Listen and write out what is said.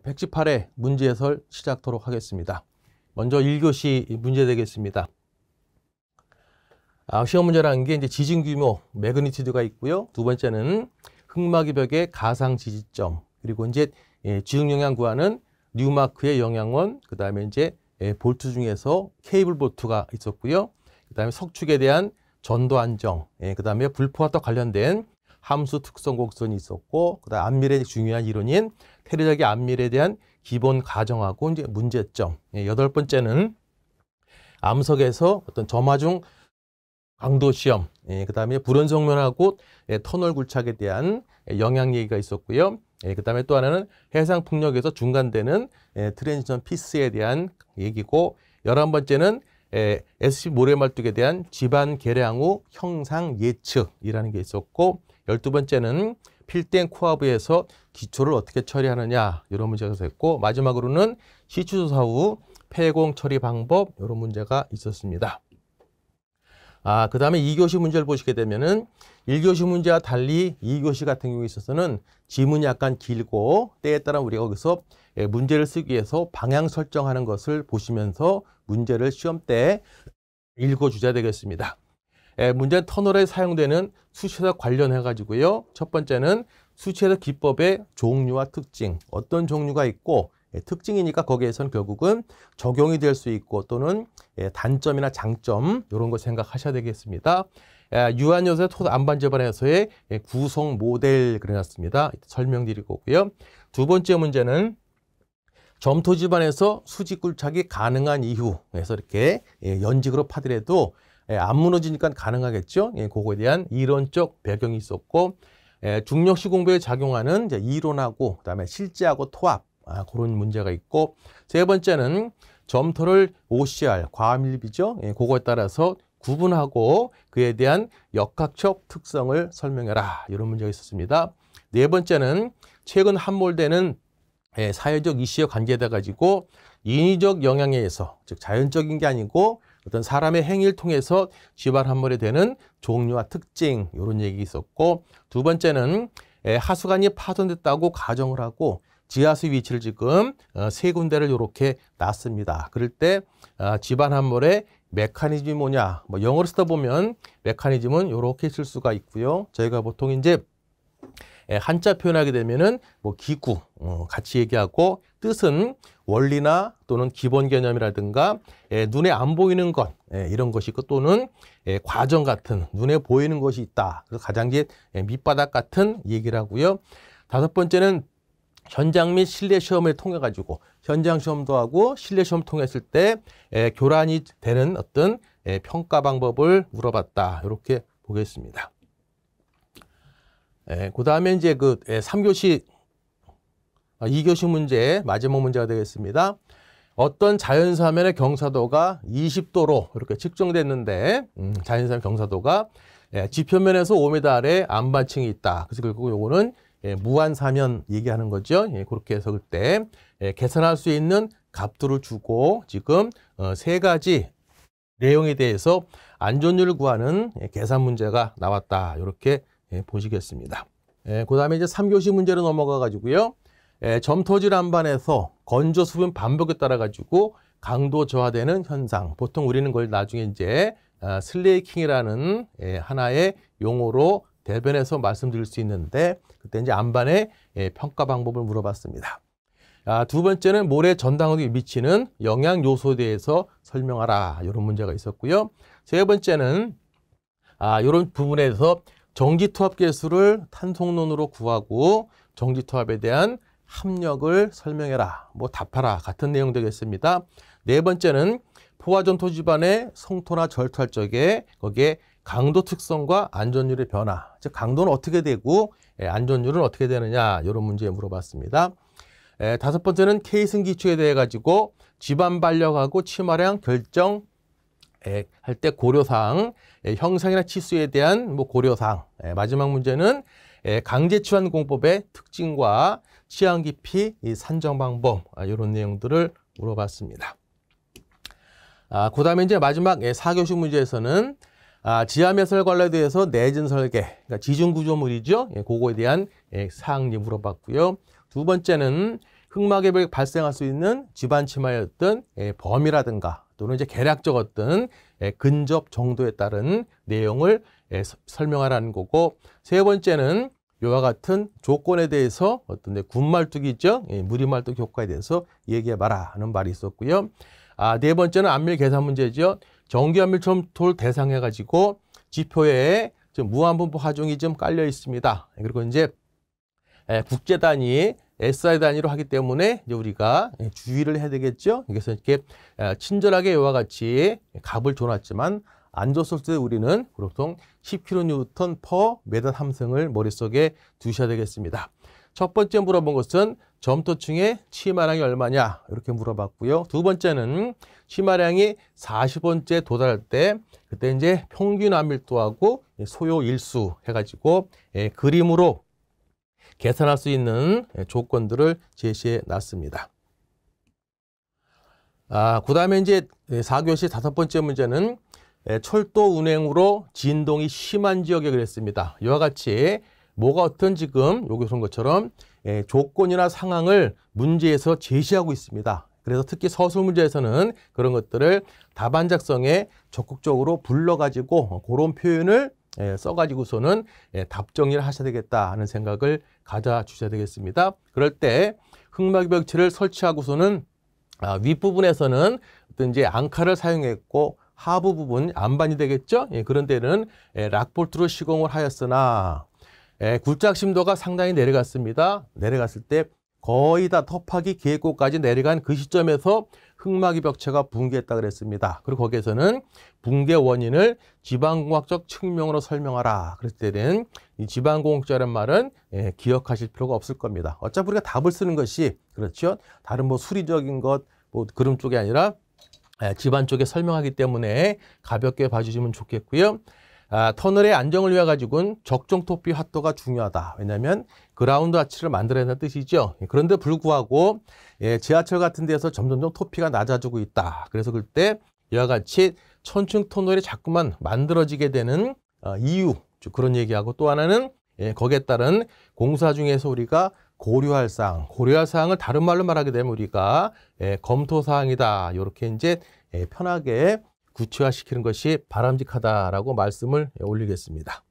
118회 문제 해설 시작하도록 하겠습니다. 먼저 1교시 문제 되겠습니다. 아, 시험 문제라는 게 이제 지진 규모, 매그니티드가 있고요. 두 번째는 흑막이 벽의 가상 지지점, 그리고 이제 예, 지중 영향 구하는 뉴마크의 영향원, 그 다음에 이제 예, 볼트 중에서 케이블 볼트가 있었고요. 그 다음에 석축에 대한 전도 안정, 예, 그 다음에 불포화과 관련된 함수 특성 곡선이 있었고 그다음 암밀의 중요한 이론인 테레적의 암밀에 대한 기본 가정하고 이제 문제점. 예, 여덟 번째는 암석에서 어떤 점화중 강도 시험, 예, 그다음에 불연성면하고 예, 터널 굴착에 대한 예, 영향 얘기가 있었고요. 예, 그다음에 또 하나는 해상 풍력에서 중간되는 예, 트랜지션 피스에 대한 얘기고 열한 번째는 에, 예, SC 모래말뚝에 대한 집안 계량후 형상 예측이라는 게 있었고 열두 번째는 필땡 코아부에서 기초를 어떻게 처리하느냐 이런 문제가 됐고 마지막으로는 시추조사 후 폐공 처리 방법 이런 문제가 있었습니다. 아, 그 다음에 2교시 문제를 보시게 되면은 1교시 문제와 달리 2교시 같은 경우에 있어서는 지문이 약간 길고 때에 따라 우리가 거기서 예, 문제를 쓰기 위해서 방향 설정하는 것을 보시면서 문제를 시험 때 읽어주셔야 되겠습니다. 예, 문제는 터널에 사용되는 수치에서 관련해 가지고요. 첫 번째는 수치에서 기법의 종류와 특징, 어떤 종류가 있고 예, 특징이니까 거기에선 결국은 적용이 될 수 있고 또는 예, 단점이나 장점 이런 거 생각하셔야 되겠습니다. 유한요소의 토 안반제반에서의 구성 모델 그려놨습니다. 설명드릴 거고요. 두 번째 문제는 점토 집안에서 수직 굴착이 가능한 이후에서 이렇게 연직으로 파더라도 예, 안 무너지니까 가능하겠죠. 예, 그거에 대한 이론적 배경이 있었고 예, 중력시 공부에 작용하는 이제 이론하고 그다음에 실제하고 토합 아, 그런 문제가 있고 세 번째는 점토를 OCR 과밀비죠. 예, 그거에 따라서 구분하고 그에 대한 역학적 특성을 설명해라 이런 문제가 있었습니다. 네 번째는 최근 함몰되는 예, 사회적 이슈에 관계돼 가지고 인위적 영향에 의해서 즉 자연적인 게 아니고 어떤 사람의 행위를 통해서 지발 한물에 되는 종류와 특징 이런 얘기 있었고 두 번째는 하수관이 파손됐다고 가정을 하고 지하수 위치를 지금 어, 세 군데를 이렇게 놨습니다. 그럴 때 아, 지반 함물의 메커니즘이 뭐냐 뭐 영어로 쓰다 보면 메커니즘은 이렇게 쓸 수가 있고요. 저희가 보통 이제 예, 한자 표현하게 되면은 뭐 기구 어, 같이 얘기하고 뜻은 원리나 또는 기본 개념이라든가 예, 눈에 안 보이는 것 예, 이런 것이 있고 또는 예, 과정 같은 눈에 보이는 것이 있다. 그 가장 제 예, 밑바닥 같은 얘기를 하고요. 다섯 번째는 현장 및 실내 시험을 통해 가지고 현장 시험도 하고 실내 시험 통했을 때 예, 교란이 되는 어떤 예, 평가 방법을 물어봤다. 이렇게 보겠습니다. 예, 그 다음에 이제 그 예, 3교시, 아, 2교시 문제, 마지막 문제가 되겠습니다. 어떤 자연사면의 경사도가 20도로 이렇게 측정됐는데, 음, 자연사면 경사도가 예, 지표면에서 5m 아래 안반층이 있다. 그래서 결국 요거는 예, 무한사면 얘기하는 거죠. 예, 그렇게 해서 그때 예, 계산할 수 있는 값들을 주고 지금 어, 세 가지 내용에 대해서 안전율을 구하는 예, 계산 문제가 나왔다. 이렇게 예, 보시겠습니다. 예, 그 다음에 이제 3교시 문제로 넘어가 가지고요. 예, 점토질 안반에서 건조 수분 반복에 따라 가지고 강도 저하되는 현상. 보통 우리는 그걸 나중에 이제 아, 슬레이킹이라는 예, 하나의 용어로 대변해서 말씀드릴 수 있는데 그때 이제 안반의 예, 평가 방법을 물어봤습니다. 아, 두 번째는 모래 전당에 미치는 영향 요소에 대해서 설명하라 이런 문제가 있었고요. 세 번째는 아, 이런 부분에서 전기투합 계수를 탄속론으로 구하고 전기투합에 대한 합력을 설명해라, 뭐 답하라 같은 내용 되겠습니다. 네 번째는 포화전토 집안의 성토나 절토할 적에 거기에 강도 특성과 안전율의 변화, 즉 강도는 어떻게 되고 예, 안전율은 어떻게 되느냐 이런 문제 에 물어봤습니다. 예, 다섯 번째는 케이슨 기초에 대해 가지고 집안 반력하고 침하량 결정 할때 고려사항, 예, 형상이나 치수에 대한 뭐 고려사항. 예, 마지막 문제는 예, 강제치환 공법의 특징과 치환 깊이 산정 방법 이런 아, 내용들을 물어봤습니다. 아, 그 다음에 이제 마지막 사교시 문제에서는 아, 지하매설 관례에 대해서 내진 설계, 그러니까 지중 구조물이죠. 예, 그거에 대한 예, 사항이 물어봤고요. 두 번째는 흑막에 발생할 수 있는 집안 침하였던 예, 범위라든가 또는 이제 개략적 어떤 예, 근접 정도에 따른 내용을 예, 설명하라는 거고 세 번째는 이와 같은 조건에 대해서 어떤 군말뚝이죠. 예, 무리말뚝 효과에 대해서 얘기해 봐라 하는 말이 있었고요. 아, 네 번째는 안밀 계산 문제죠. 정기안밀 첨토 대상해 가지고 지표에 무한분포 하중이 좀 깔려 있습니다. 그리고 이제 국제 단위 SI 단위로 하기 때문에 이제 우리가 예, 주의를 해야 되겠죠. 그래서 이렇게 아, 친절하게 이와 같이 값을 줘놨지만 안 줬을 때 우리는 보통 10kN per 메단 함을 머릿속에 두셔야 되겠습니다. 첫 번째 물어본 것은 점토층의 치마량이 얼마냐 이렇게 물어봤고요. 두 번째는 치마량이 4 0번째 도달할 때 그때 이제 평균 암밀도하고 소요 일수 해가지고 예, 그림으로 계산할 수 있는 예, 조건들을 제시해 놨습니다. 아, 그 다음에 이제 4교시 예, 다섯 번째 문제는 예, 철도 운행으로 진동이 심한 지역에 그랬습니다. 이와 같이 뭐가 어떤 지금 여기서 온 것처럼 조건이나 상황을 문제에서 제시하고 있습니다. 그래서 특히 서술 문제에서는 그런 것들을 답안 작성에 적극적으로 불러가지고 그런 표현을 예, 써가지고서는 예, 답정리를 하셔야 되겠다 하는 생각을 가져주셔야 되겠습니다. 그럴 때흑막 벽체를 설치하고서는 아, 윗부분에서는 어떤 이제 앙카를 사용했고 하부 부분 안반이 되겠죠? 예, 그런 데는 예, 락볼트로 시공을 하였으나 예, 굴착 심도가 상당히 내려갔습니다. 내려갔을 때 거의 다터파기 기획고까지 내려간 그 시점에서 흑막이 벽체가 붕괴했다 그랬습니다. 그리고 거기에서는 붕괴 원인을 지방공학적 측면으로 설명하라. 그랬을 때는 이지방공학자라는 말은 예, 기억하실 필요가 없을 겁니다. 어차피 우리가 답을 쓰는 것이 그렇죠. 다른 뭐 수리적인 것, 뭐 그런 쪽이 아니라 예, 집안 쪽에 설명하기 때문에 가볍게 봐주시면 좋겠고요. 아, 터널의 안정을 위해 가지고는 적정 토피 화도가 중요하다. 왜냐하면 그라운드 아치를 만들어다는 뜻이죠. 예, 그런데 불구하고 예, 지하철 같은 데서 점점점 토피가 낮아지고 있다. 그래서 그때 이와 같이 천층 터널이 자꾸만 만들어지게 되는 어, 이유 즉 그런 얘기하고 또 하나는 예, 거기에 따른 공사 중에서 우리가 고려할 사항, 고려할 사항을 다른 말로 말하게 되면 우리가 예, 검토 사항이다. 이렇게 이제 예, 편하게 구체화시키는 것이 바람직하다라고 말씀을 올리겠습니다.